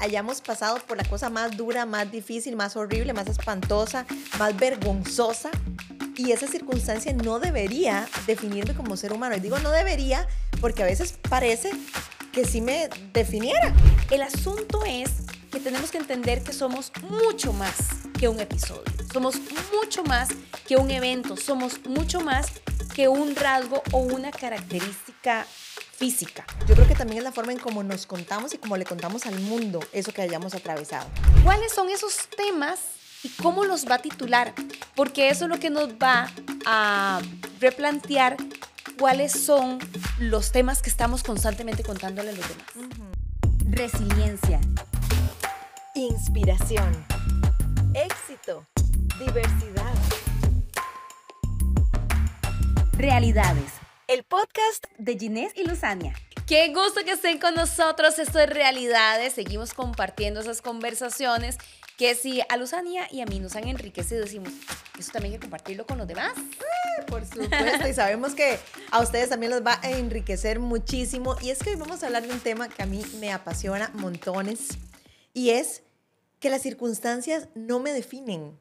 hayamos pasado por la cosa más dura, más difícil, más horrible, más espantosa, más vergonzosa. Y esa circunstancia no debería definirme como ser humano. Y digo no debería porque a veces parece que sí me definiera. El asunto es que tenemos que entender que somos mucho más que un episodio. Somos mucho más que un evento. Somos mucho más que un rasgo o una característica física. Yo creo que también es la forma en cómo nos contamos y cómo le contamos al mundo eso que hayamos atravesado. ¿Cuáles son esos temas y cómo los va a titular? Porque eso es lo que nos va a replantear cuáles son los temas que estamos constantemente contándole a los demás. Resiliencia. Inspiración. Éxito. Diversidad. Realidades el podcast de Ginés y Luzania. Qué gusto que estén con nosotros. Esto es Realidades. Seguimos compartiendo esas conversaciones que si a Luzania y a mí nos han enriquecido, decimos, eso también hay que compartirlo con los demás. Ah, por supuesto, y sabemos que a ustedes también los va a enriquecer muchísimo. Y es que hoy vamos a hablar de un tema que a mí me apasiona montones, y es que las circunstancias no me definen.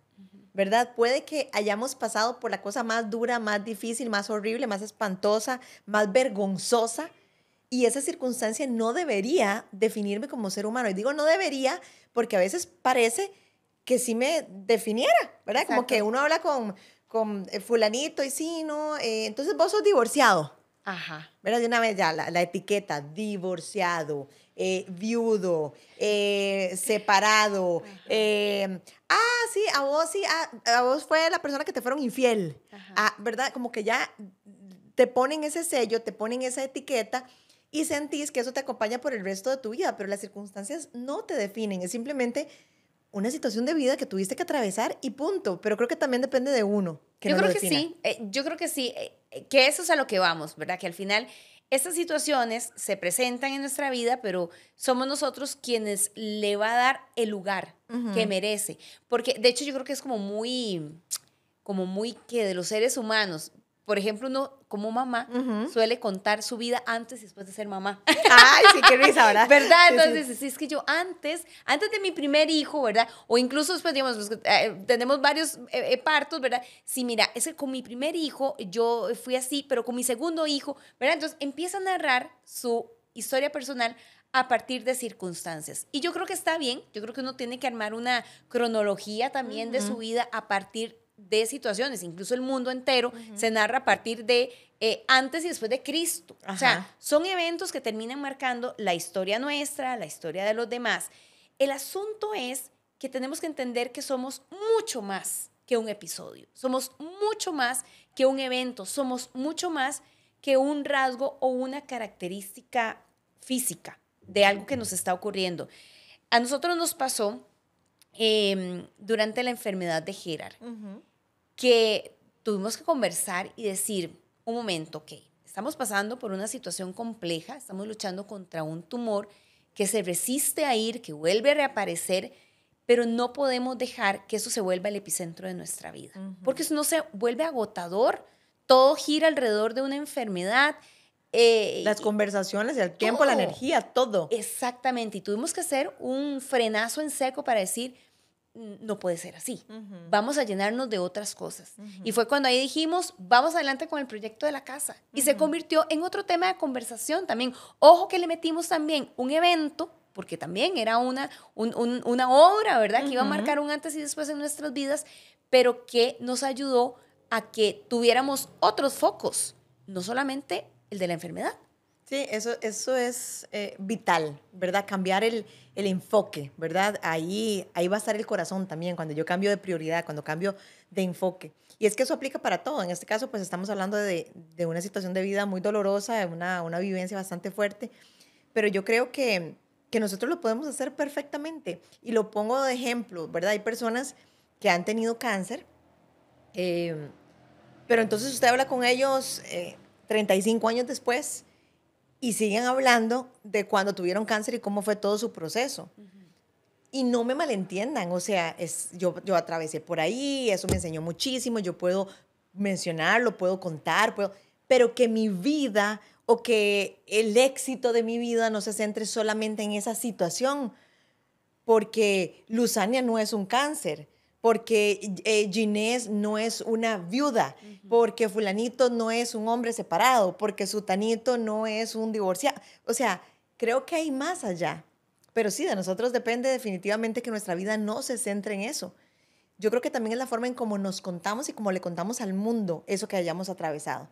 ¿verdad? Puede que hayamos pasado por la cosa más dura, más difícil, más horrible, más espantosa, más vergonzosa. Y esa circunstancia no debería definirme como ser humano. Y digo no debería porque a veces parece que sí me definiera, ¿verdad? Como que uno habla con, con eh, fulanito y sí, ¿no? Eh, entonces vos sos divorciado. Ajá. verdad de una vez ya la, etiqueta, divorciado, eh, viudo, eh, separado. Em, ah, sí, a vos sí, ah, a, vos fue la persona que te fueron infiel. Ah, ¿Verdad? Como que ya te ponen ese sello, te ponen esa etiqueta y sentís que eso te acompaña por el resto de tu vida, pero las circunstancias no te definen, es simplemente una situación de vida que tuviste que atravesar y punto. Pero creo que también depende de uno. Eh, yo, creo que sí, yo creo que sí, que eso es a lo que vamos, ¿verdad? Que al final estas situaciones se presentan en nuestra vida, pero somos nosotros quienes le va a dar el lugar que merece. Porque de hecho yo creo que es como muy, como muy que de los seres humanos, por ejemplo, uno como mamá suele contar su vida antes y después de ser mamá. Ay, sí, qué risa, ¿verdad? Entonces, sí, es que yo antes, antes de mi primer hijo, ¿verdad? O incluso después, digamos, pues, eh, tenemos varios eh, eh, partos, ¿verdad? Sí, mira, es que con mi primer hijo yo fui así, pero con mi segundo hijo, ¿verdad? Entonces empieza a narrar su historia personal a partir de circunstancias. Y yo creo que está bien, yo creo que uno tiene que armar una cronología también de su vida a partir de situaciones, incluso el mundo entero, se narra a partir de eh, antes y después de Cristo. O sea, son eventos que terminan marcando la historia nuestra, la historia de los demás. El asunto es que tenemos que entender que somos mucho más que un episodio, somos mucho más que un evento, somos mucho más que un rasgo o una característica física de algo que nos está ocurriendo. A nosotros nos pasó Em, durante la enfermedad de Gerard, que tuvimos que conversar y decir, un momento, ok, estamos pasando por una situación compleja, estamos luchando contra un tumor que se resiste a ir, que vuelve a reaparecer, pero no podemos dejar que eso se vuelva el epicentro de nuestra vida, porque eso no se vuelve agotador, todo gira alrededor de una enfermedad. Eh, Las conversaciones, el tiempo, la energía, todo. Exactamente, y tuvimos que hacer un frenazo en seco para decir, no puede ser así. Vamos a llenarnos de otras cosas. Y fue cuando ahí dijimos, vamos adelante con el proyecto de la casa. Y se convirtió en otro tema de conversación también. Ojo que le metimos también un evento, porque también era una, una obra, ¿verdad? Que iba a marcar un antes y después en nuestras vidas, pero que nos ayudó a que tuviéramos otros focos, no solamente el de la enfermedad, eso, eso es eh, vital, ¿verdad? Cambiar el, el, enfoque, ¿verdad? Ahí, ahí va a estar el corazón también, cuando yo cambio de prioridad, cuando cambio de enfoque. Y es que eso aplica para todo. En este caso, pues estamos hablando de, de una situación de vida muy dolorosa, de una, una vivencia bastante fuerte, pero yo creo que, que nosotros lo podemos hacer perfectamente. Y lo pongo de ejemplo, ¿verdad? Hay personas que han tenido cáncer, eh, pero entonces usted habla con ellos 35 eh, años después y siguen hablando de cuando tuvieron cáncer y cómo fue todo su proceso. Y no me malentiendan, o sea, es, yo, yo atravesé por ahí, eso me enseñó muchísimo, yo puedo mencionarlo, puedo contar, pero que mi vida o que el éxito de mi vida no se centre solamente en esa situación, porque Luzania no es un cáncer, porque eh, Ginés no es una viuda, porque fulanito no es un hombre separado, porque sutanito no es un divorciado. O sea, creo que hay más allá. Pero sí, de nosotros depende definitivamente que nuestra vida no se centre en eso. Yo creo que también es la forma en cómo nos contamos y cómo le contamos al mundo eso que hayamos atravesado.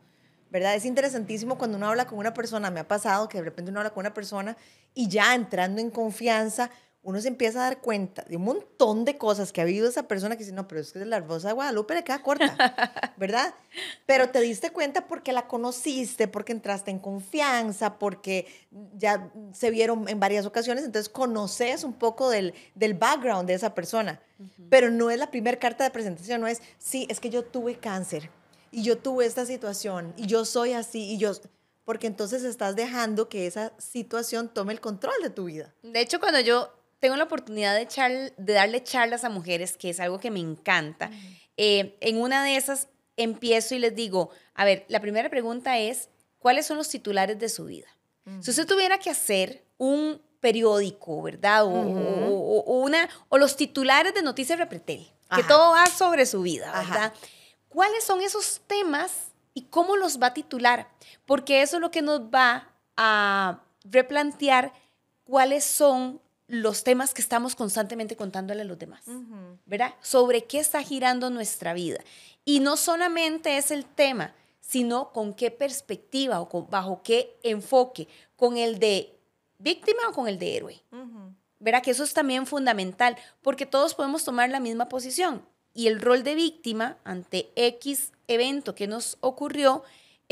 ¿Verdad? Es interesantísimo cuando uno habla con una persona, me ha pasado que de repente uno habla con una persona y ya entrando en confianza, uno se empieza a dar cuenta de un montón de cosas que ha vivido esa persona que dice, no, pero es que es la voz de Guadalupe le queda corta, ¿verdad? Pero te diste cuenta porque la conociste, porque entraste en confianza, porque ya se vieron en varias ocasiones, entonces conoces un poco del, background de esa persona. Pero no es la primera carta de presentación, no es, sí, es que yo tuve cáncer y yo tuve esta situación y yo soy así y yo porque entonces estás dejando que esa situación tome el control de tu vida. De hecho, cuando yo tengo la oportunidad de, darle charlas a mujeres, que es algo que me encanta. Eh, en una de esas empiezo y les digo, a ver, la primera pregunta es, ¿cuáles son los titulares de su vida? Si usted tuviera que hacer un periódico, ¿verdad? O, una, o los titulares de Noticias Repretel, que todo va sobre su vida, ¿verdad? ¿Cuáles son esos temas y cómo los va a titular? Porque eso es lo que nos va a replantear cuáles son los temas que estamos constantemente contándole a los demás, ¿verdad? Sobre qué está girando nuestra vida. Y no solamente es el tema, sino con qué perspectiva o bajo qué enfoque, con el de víctima o con el de héroe. ¿Verdad? Que eso es también fundamental, porque todos podemos tomar la misma posición y el rol de víctima ante X evento que nos ocurrió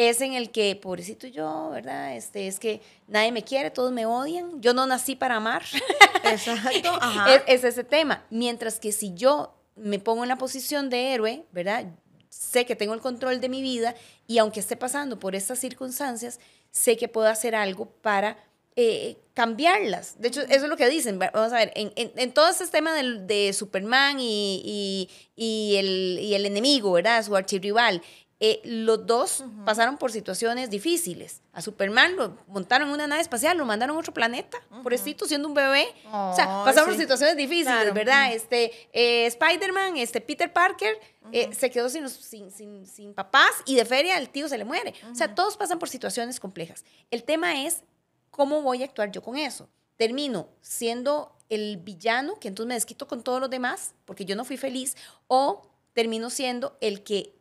es en el que, pobrecito yo, ¿verdad? Este, es que nadie me quiere, todos me odian, yo no nací para amar. Exacto, Es, ese tema. Mientras que si yo me pongo en la posición de héroe, ¿verdad? Sé que tengo el control de mi vida y aunque esté pasando por estas circunstancias, sé que puedo hacer algo para eh, cambiarlas. De hecho, eso es lo que dicen. Vamos a ver, en, todo este tema de, Superman y, el, y, el, enemigo, ¿verdad? Su archirrival eh, los dos pasaron por situaciones difíciles. A Superman lo montaron en una nave espacial, lo mandaron a otro planeta, por -huh. siendo un bebé. o sea, pasaron por situaciones difíciles, ¿verdad? Este, eh, Spider-Man, este, Peter Parker, eh, se quedó sin, sin, sin, papás y de feria el tío se le muere. O sea, todos pasan por situaciones complejas. El tema es, ¿cómo voy a actuar yo con eso? Termino siendo el villano, que entonces me desquito con todos los demás, porque yo no fui feliz, o termino siendo el que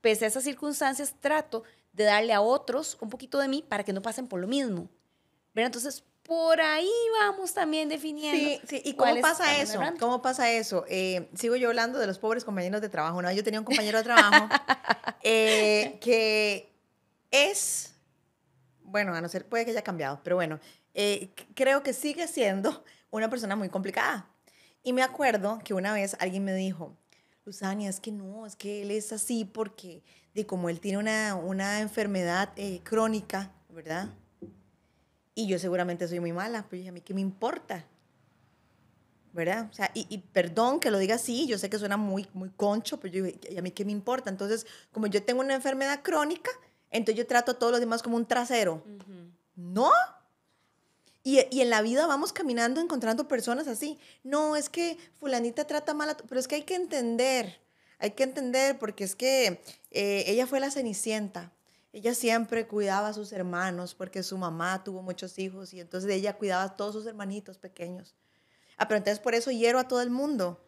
pese a esas circunstancias, trato de darle a otros un poquito de mí para que no pasen por lo mismo. ¿Verdad? Entonces, por ahí vamos también definiendo. Sí, ¿Y cómo pasa, eso? cómo pasa eso? sigo yo hablando de los pobres compañeros de trabajo. ¿no? yo tenía un compañero de trabajo eh, que es, bueno, a no ser, puede que haya cambiado, pero bueno, eh, creo que sigue siendo una persona muy complicada. Y me acuerdo que una vez alguien me dijo, Susania, es que no, es que él es así porque, de como él tiene una, una enfermedad eh, crónica, ¿verdad? Y yo seguramente soy muy mala, pero a mí qué me importa, ¿verdad? O sea, y, perdón que lo diga así, yo sé que suena muy, muy concho, pero yo a mí qué me importa? Entonces, como yo tengo una enfermedad crónica, entonces yo trato a todos los demás como un trasero. No, y, en la vida vamos caminando encontrando personas así. No, es que fulanita trata mal a Pero es que hay que entender, hay que entender porque es que eh, ella fue la cenicienta. Ella siempre cuidaba a sus hermanos porque su mamá tuvo muchos hijos y entonces ella cuidaba a todos sus hermanitos pequeños. Ah, pero entonces por eso hiero a todo el mundo,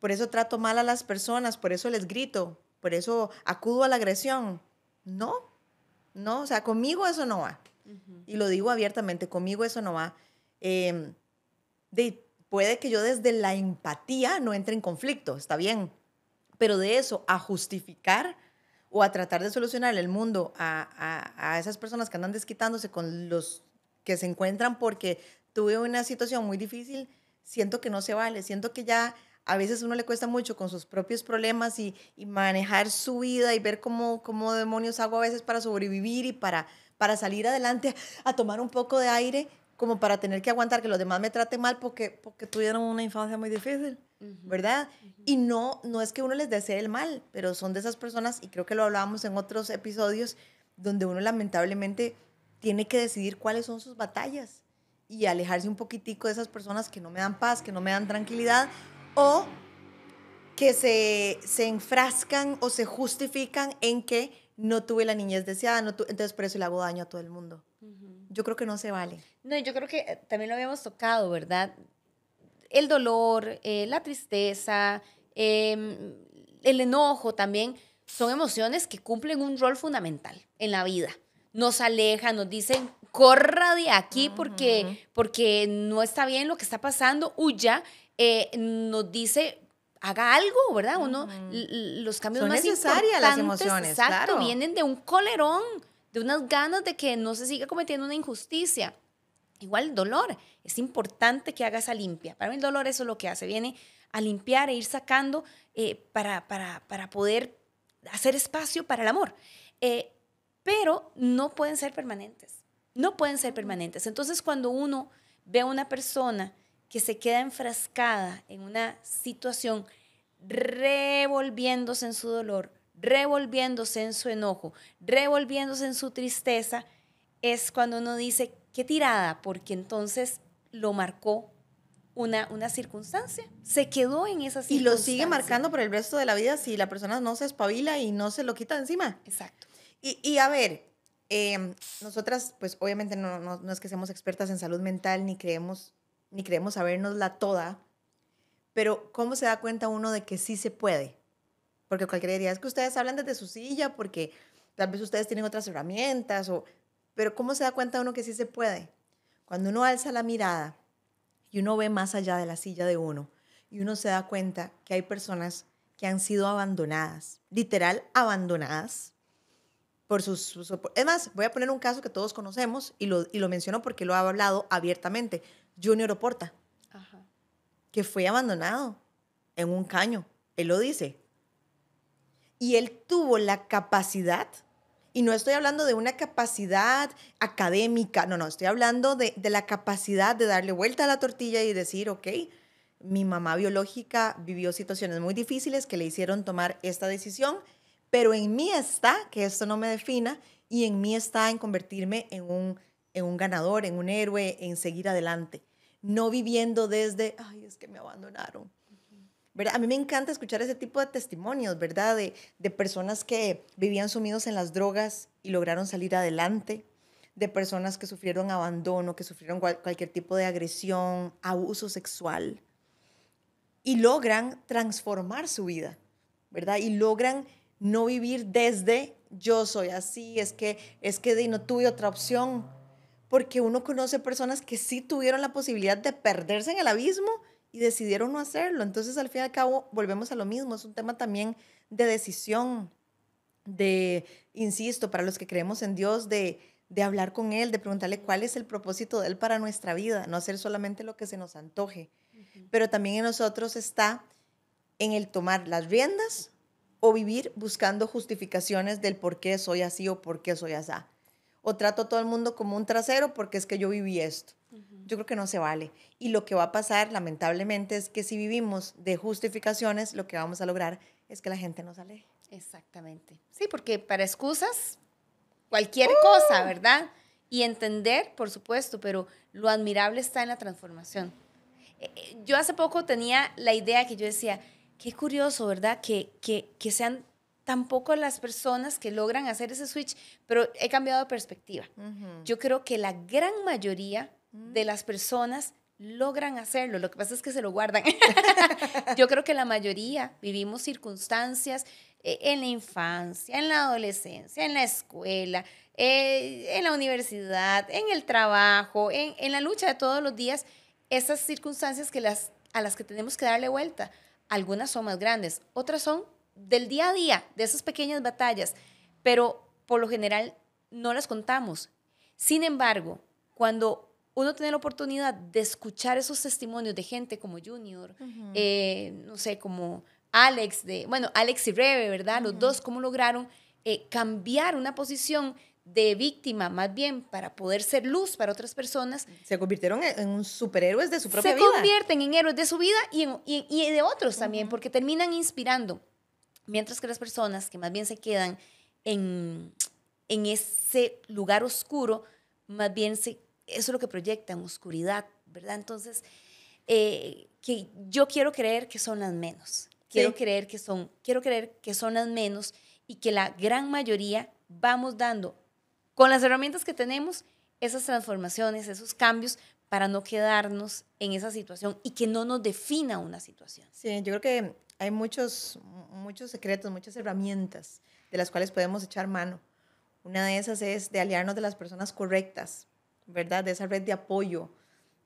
por eso trato mal a las personas, por eso les grito, por eso acudo a la agresión. No, no, o sea, conmigo eso no va. Y lo digo abiertamente, conmigo eso no va. Em, puede que yo desde la empatía no entre en conflicto, está bien, pero de eso a justificar o a tratar de solucionar el mundo a, a, a esas personas que andan desquitándose con los que se encuentran porque tuve una situación muy difícil, siento que no se vale, siento que ya a veces uno le cuesta mucho con sus propios problemas y, y, manejar su vida y ver cómo, cómo demonios hago a veces para sobrevivir y para para salir adelante a tomar un poco de aire como para tener que aguantar que los demás me traten mal porque, porque tuvieron una infancia muy difícil, ¿verdad? Y no, no es que uno les desee el mal, pero son de esas personas, y creo que lo hablábamos en otros episodios, donde uno lamentablemente tiene que decidir cuáles son sus batallas y alejarse un poquitico de esas personas que no me dan paz, que no me dan tranquilidad, o que se, se enfrascan o se justifican en que no tuve la niñez deseada, entonces por eso le hago daño a todo el mundo. Yo creo que no se vale. No, yo creo que eh, también lo habíamos tocado, ¿verdad? El dolor, eh, la tristeza, em, el enojo también, son emociones que cumplen un rol fundamental en la vida. Nos alejan, nos dicen, corra de aquí porque, porque no está bien lo que está pasando, huya, eh, nos dice haga algo, ¿verdad? Uno, los cambios Son más necesarias las emociones, exacto, claro. vienen de un colerón, de unas ganas de que no se siga cometiendo una injusticia. Igual el dolor, es importante que hagas a limpia. Para mí el dolor eso es lo que hace, viene a limpiar e ir sacando eh, para, para, poder hacer espacio para el amor. Eh, pero no pueden ser permanentes, no pueden ser permanentes. Entonces cuando uno ve a una persona que se queda enfrascada en una situación revolviéndose en su dolor, revolviéndose en su enojo, revolviéndose en su tristeza, es cuando uno dice, qué tirada, porque entonces lo marcó una, una circunstancia, se quedó en esa situación. Y lo sigue marcando por el resto de la vida si la persona no se espabila y no se lo quita encima. Exacto. Y, a ver, em, nosotras, pues obviamente no es que seamos expertas en salud mental ni creemos ni queremos la toda, pero ¿cómo se da cuenta uno de que sí se puede? Porque cualquiera diría, es que ustedes hablan desde su silla porque tal vez ustedes tienen otras herramientas, o, pero ¿cómo se da cuenta uno que sí se puede? Cuando uno alza la mirada y uno ve más allá de la silla de uno y uno se da cuenta que hay personas que han sido abandonadas, literal abandonadas por sus, Es más, voy a poner un caso que todos conocemos y lo, menciono porque lo ha hablado abiertamente. Junior Oporta, que fue abandonado en un caño. Él lo dice. Y él tuvo la capacidad, y no estoy hablando de una capacidad académica, no, no, estoy hablando de, de la capacidad de darle vuelta a la tortilla y decir, ok, mi mamá biológica vivió situaciones muy difíciles que le hicieron tomar esta decisión, pero en mí está, que esto no me defina, y en mí está en convertirme en un en un ganador, en un héroe, en seguir adelante, no viviendo desde, ay, es que me abandonaron. ¿verdad? A mí me encanta escuchar ese tipo de testimonios, ¿verdad? De, personas que vivían sumidos en las drogas y lograron salir adelante, de personas que sufrieron abandono, que sufrieron cualquier tipo de agresión, abuso sexual, y logran transformar su vida, ¿verdad? Y logran no vivir desde yo soy así, es que, es que no tuve otra opción, porque uno conoce personas que sí tuvieron la posibilidad de perderse en el abismo y decidieron no hacerlo. Entonces, al fin y al cabo, volvemos a lo mismo. Es un tema también de decisión, de, insisto, para los que creemos en Dios, de, hablar con Él, de preguntarle cuál es el propósito de Él para nuestra vida, no hacer solamente lo que se nos antoje. Pero también en nosotros está en el tomar las riendas o vivir buscando justificaciones del por qué soy así o por qué soy asá o trato a todo el mundo como un trasero porque es que yo viví esto. Yo creo que no se vale. Y lo que va a pasar, lamentablemente, es que si vivimos de justificaciones, lo que vamos a lograr es que la gente nos aleje. Exactamente. Sí, porque para excusas, cualquier ¡Uh! cosa, ¿verdad? Y entender, por supuesto, pero lo admirable está en la transformación. Eh, eh, yo hace poco tenía la idea que yo decía, qué curioso, ¿verdad? Que, que, que sean tampoco las personas que logran hacer ese switch, pero he cambiado de perspectiva. Yo creo que la gran mayoría mm. de las personas logran hacerlo, lo que pasa es que se lo guardan. Yo creo que la mayoría vivimos circunstancias eh, en la infancia, en la adolescencia, en la escuela, eh, en la universidad, en el trabajo, en, la lucha de todos los días, esas circunstancias que las, a las que tenemos que darle vuelta. Algunas son más grandes, otras son del día a día, de esas pequeñas batallas, pero por lo general no las contamos. Sin embargo, cuando uno tiene la oportunidad de escuchar esos testimonios de gente como Junior, eh, no sé, como Alex, de, bueno, Alex y Rebe, ¿verdad? Los dos, cómo lograron eh, cambiar una posición de víctima, más bien para poder ser luz para otras personas. Se convirtieron en, superhéroes de su propia vida. Se convierten en héroes de su vida y, de otros también, porque terminan inspirando. Mientras que las personas que más bien se quedan en, en ese lugar oscuro, más bien se, eso es lo que proyectan, oscuridad, ¿verdad? Entonces, eh, que yo quiero creer que son las menos. Quiero, creer que son, quiero creer que son las menos y que la gran mayoría vamos dando con las herramientas que tenemos esas transformaciones, esos cambios para no quedarnos en esa situación y que no nos defina una situación. Sí, yo creo que hay muchos, muchos secretos, muchas herramientas de las cuales podemos echar mano. Una de esas es de aliarnos de las personas correctas, ¿verdad? De esa red de apoyo,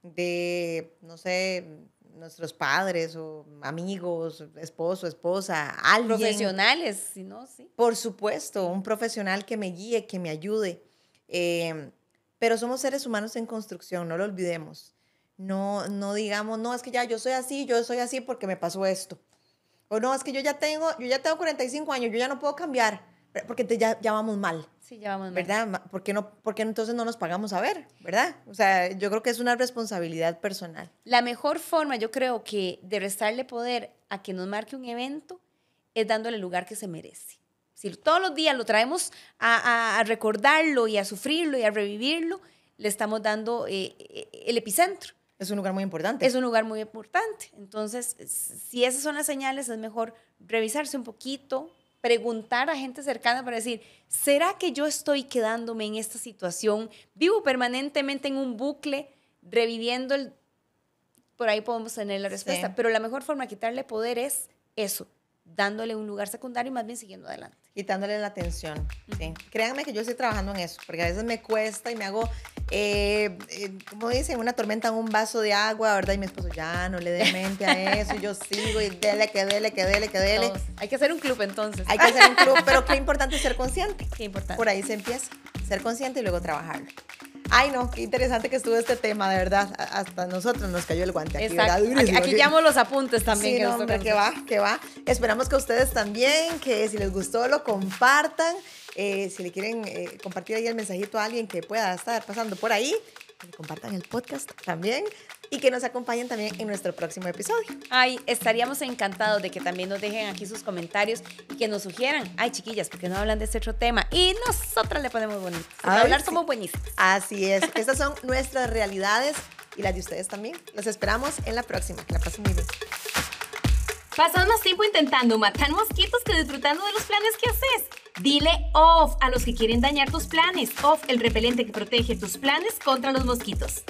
de, no sé, nuestros padres o amigos, esposo, esposa, alguien. Profesionales, si no, sí. Por supuesto, un profesional que me guíe, que me ayude. Em, pero somos seres humanos en construcción, no lo olvidemos. No, no digamos, no, es que ya yo soy así, yo soy así porque me pasó esto. O no, es que yo ya tengo, yo ya tengo 45 años, yo ya no puedo cambiar, eh, porque te, ya, vamos mal. Sí, ya mal. ¿Verdad? ¿Por qué, no, por entonces no nos pagamos a ver? ¿Verdad? O sea, yo creo que es una responsabilidad personal. La mejor forma, yo creo que de restarle poder a que nos marque un evento es dándole el lugar que se merece. Si todos los días lo traemos a, recordarlo y a sufrirlo y a revivirlo, le estamos dando eh, eh, el epicentro. Es un lugar muy importante. Es un lugar muy importante. Entonces, si esas son las señales, es mejor revisarse un poquito, preguntar a gente cercana para decir, ¿será que yo estoy quedándome en esta situación? Vivo permanentemente en un bucle, reviviendo el... Por ahí podemos tener la respuesta, pero la mejor forma de quitarle poder es eso, dándole un lugar secundario y más bien siguiendo adelante. Quitándole la atención. sí. Créanme que yo estoy trabajando en eso, porque a veces me cuesta y me hago, eh, eh, como dicen, una tormenta en un vaso de agua, ¿verdad? Y mi esposo, ya, no le dé mente a eso, y yo sigo y dele, que dele, que dele, que dele. Hay que hacer un club entonces. Hay que hacer un club, pero qué importante ser consciente. Qué importante. Por ahí se empieza, ser consciente y luego trabajarlo. Ay, no, qué interesante que estuvo este tema, de verdad. Hasta nosotros nos cayó el guante aquí, aquí, los apuntes también. Sí, que, hombre, que va, que va. Esperamos que ustedes también, que si les gustó, lo compartan. Eh, si le quieren eh, compartir ahí el mensajito a alguien que pueda estar pasando por ahí, compartan el podcast también y que nos acompañen también en nuestro próximo episodio. Ay, estaríamos encantados de que también nos dejen aquí sus comentarios y que nos sugieran, ay chiquillas, porque no hablan de este otro tema? Y nosotras le ponemos bonito. hablar somos buenísimos. Así es. Estas son nuestras realidades y las de ustedes también. Nos esperamos en la próxima. Que la pasen muy bien. ¿Pasas más tiempo intentando matar mosquitos que disfrutando de los planes que haces? Dile off a los que quieren dañar tus planes. Off, el repelente que protege tus planes contra los mosquitos.